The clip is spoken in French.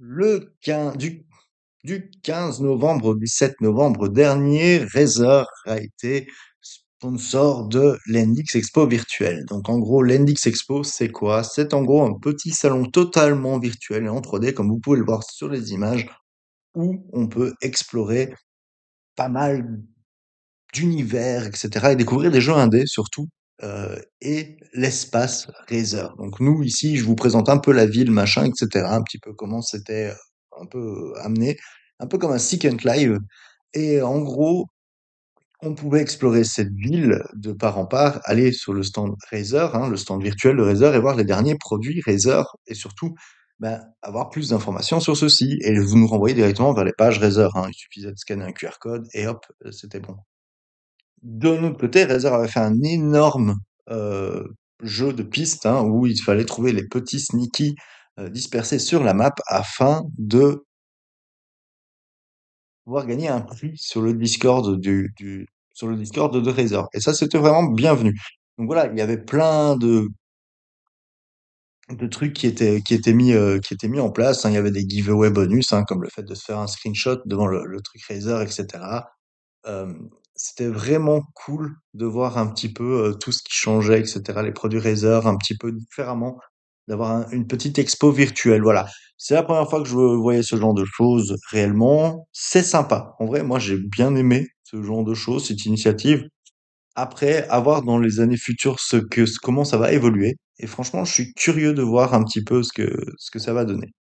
le 15, du, du 15 novembre au 7 novembre dernier, Razer a été sponsor de l'Endix Expo virtuel. Donc en gros, l'Endix Expo, c'est quoi C'est en gros un petit salon totalement virtuel et en 3D, comme vous pouvez le voir sur les images, où on peut explorer pas mal d'univers, etc. et découvrir des jeux indés surtout euh, et l'espace Razer. Donc nous ici, je vous présente un peu la ville, machin, etc. Un petit peu comment c'était euh, un peu euh, amené, un peu comme un second live. Et en gros, on pouvait explorer cette ville de part en part, aller sur le stand Razer, hein, le stand virtuel de Razer, et voir les derniers produits Razer, et surtout ben, avoir plus d'informations sur ceci. Et vous nous renvoyez directement vers les pages Razer. Hein, il suffisait de scanner un QR code et hop, c'était bon. De notre côté, Razer avait fait un énorme euh, jeu de piste hein, où il fallait trouver les petits sneaky euh, dispersés sur la map afin de pouvoir gagner un prix sur le Discord du, sur le de Razer. Et ça, c'était vraiment bienvenu. Donc voilà, il y avait plein de de trucs qui étaient qui étaient mis euh, qui étaient mis en place. Hein. Il y avait des giveaways bonus, hein, comme le fait de se faire un screenshot devant le, truc Razer, etc c'était vraiment cool de voir un petit peu tout ce qui changeait, etc. Les produits Razer, un petit peu différemment, d'avoir une petite expo virtuelle. Voilà. C'est la première fois que je voyais ce genre de choses réellement. C'est sympa. En vrai, moi, j'ai bien aimé ce genre de choses, cette initiative. Après, avoir dans les années futures ce que, comment ça va évoluer. Et franchement, je suis curieux de voir un petit peu ce que, ce que ça va donner.